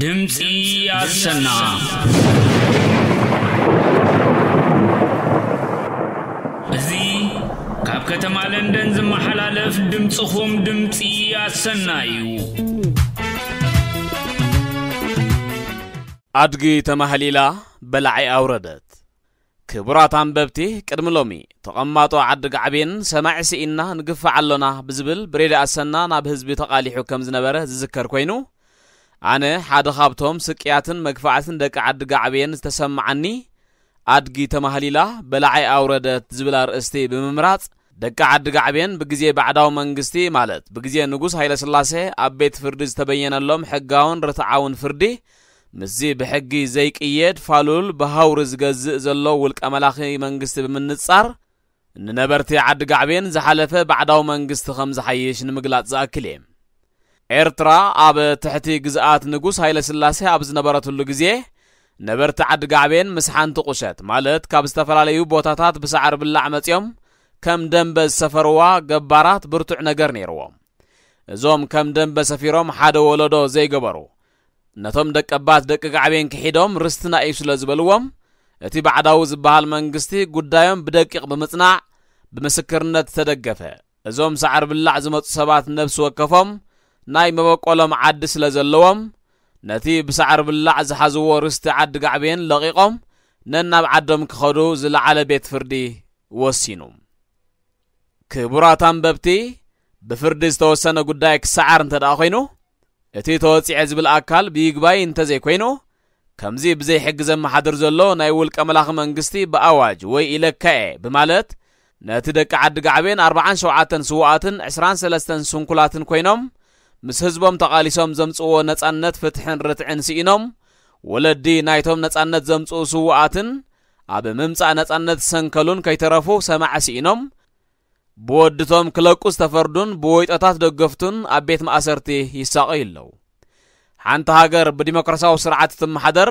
ድምፂ አሰና እዚ ካብ ከተማ ለንደን ዝመሓላለፍ ድምፅኹም ድምፂ ኣሰና እዩ ኣድጊ ተማህሊላ በላዒ ኣውረደት ክቡራት ኣንበብቲ ቅድሚ ሎሚ ተቐማጦ ዓዲ ጋዕብን ሰማዕ ስኢና ንግፋዕ ኣሎና ብዝብል ብሬድ ኣሰና ናብ ህዝቢ ተቓሊሑ ከም ዝነበረ ዝዝከር ኮይኑ ኣነ ሓደ ካብቶም ስቅያትን መግፋዕትን ደቂ ዓዲ ጋዕብየን ዝተሰምዓኒ ኣድጊ ተማህሊላ በላዓይ ኣውረደት ዝብላ ርእስቲ ብምምራፅ ደቂ ዓዲ ጋዕብየን ብግዜ ባዕዳዊ መንግስቲ ማለት ብግዜ ንጉስ ሃይለስላሴ ኣብ ቤት ፍርዲ ዝተበየነሎም ሕጋውን ርትዓውን ፍርዲ ምስዚ ብሕጊ ዘይቅየድ ፋሉል ብሃውሪ ዝገዝእ ዘሎ ውልቀ መላኺ መንግስቲ ብምንጻር ንነበርቲ ዓዲ ጋዕብየን ዝሓለፈ ባዕዳዊ መንግስቲ ከም ዝሓይሽ ንምግላጽ ዝኣክል እየ ኤርትራ ኣብ ትሕቲ ግዝኣት ንጉስ ሃይለስላሴ ኣብ ዝነበረትሉ ግዜ ነበርቲ ዓዲ ጋዕቤን ምስ ሓንቲ ቁሸት ማለት ካብ ዝተፈላለዩ ቦታታት ብሳዕሪ ብላዕ መፅኦም ከም ደንበ ዝሰፈርዋ ገባራት ብርቱዕ ነገር ነይርዎም እዞም ከም ደንበ ሰፊሮም ሓደ ወለዶ ዘይገበሩ ነቶም ደቀባት ደቂ ጋዕቤን ክሒዶም ርስትና እዩ ስለ ዝበልዎም እቲ ባዕዳዊ ዝበሃል መንግስቲ ጉዳዮም ብደቂቕ ብምጽናዕ ብምስክርነት ተደገፈ እዞም ሳዕሪ ብላዕ ዝመፁ ሰባት ነብሲ ወከፎም ناي مبقولم عد سلزلوهم نتي بسعر باللع زحزو ورستي عد قعبين لغيقهم نن عدم كخدو زل على بيت فردي وسينو كبراتان ببتي بفردي ستوسنة قدائك سعر انتد آخينو اتي توتي عزب الأكال بيقباي انتزي كوينو كمزي بزي حقزا محادر زلو ناي ولك أملاخ منقستي بأواج وي إلك كاي بمالت نتي دك عد قعبين أربعان شوعاتن سواتن عسران سلستن سنكولاتن كوينو ምስ ህዝቦም ተቓሊሶም ዘምፅዎ ነጻነት ፍትሕን ርትዕን ስኢኖም ወለዲ ናይቶም ነጻነት ዘምፅኡ ስውኣትን ኣብ ምምጻእ ነጻነት ዝሰንከሉን ከይተረፉ ሰማዕ ስኢኖም ብወድቶም ክለቁ ዝተፈርዱን ብወይጦታት ደገፍቱን ኣብ ቤት ማእሰርቲ ይሳቐዩ ኣለዉ ሓንቲ ሃገር ብዲሞክራሲያዊ ስርዓት ትመሓደር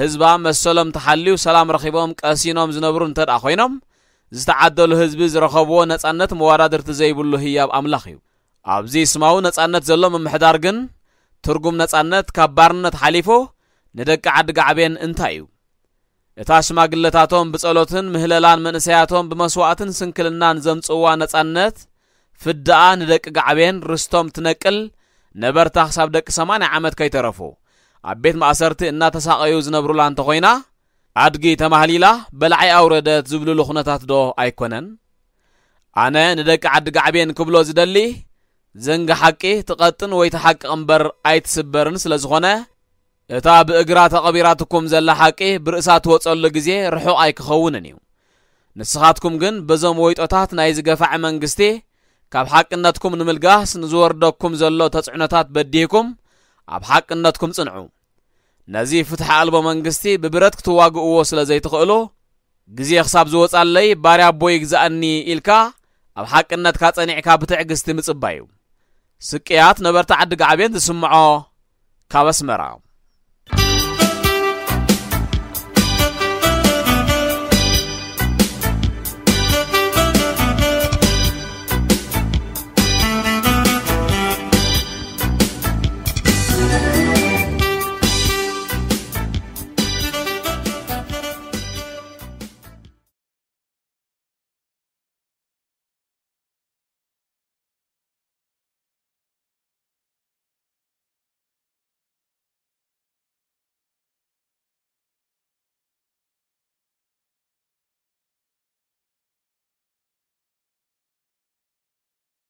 ህዝባ መሰሎም ተሓልዩ ሰላም ረኺቦም ቀሲኖም ዝነብሩ እንተ ደኣ ኮይኖም ዝተዓደሉ ህዝቢ ዝረኸብዎ ነጻነት መወዳድርቲ ዘይብሉ ህያብ ኣምላኽ እዩ ኣብዚ ስማዊ ነፃነት ዘሎ ምምሕዳር ግን ትርጉም ነፃነት ካብ ባርነት ሓሊፉ ንደቂ ዓዲጋ ዓብየን እንታይ እዩ እታ ሽማግለታቶም ብጸሎትን ምህለላን መንእሰያቶም ብመስዋእትን ስንክልናን ዘምጽዋ ነፃነት ፍድኣ ንደቂ ጋዕብን ርስቶም ትነቅል ነበርታ ክሳብ ደቂ 8 ዓመት ከይተረፉ ኣብ ቤት ማእሰርቲ እናተሳቐዩ ዝነብሩላ እንተ ኾይና ኣድጊ ተማህሊላ በላዓይ ኣውረደት ዝብልሉ ኹነታት ዶ ኣይኮነን ኣነ ንደቂ ዓዲ ጋዕብየን ክብሎ ዝደሊ زنگ حقی تقطن ويتحق أمبر أيت سبرنس سلزخنا تا بإجرا کم زل حقي برئسات رحو جزية رحوا أيك نسخات کم جن بزم ويت أتات نایز جفع من گسته. کاب حق إنتكم نملجاس نزور دكم زلوا تسعنتات کم. أب حق کم صنعو. نزی فتح علبه من جستي ببرتك تواجهوا سلزيت خلو جزية خصاب زوت علي باري أبوي آنی ایلکا. أب حق إنتك تصنع كاب تعجز تمتص بايو سكيات نبرت عد عبيد تسمعه كابس مرام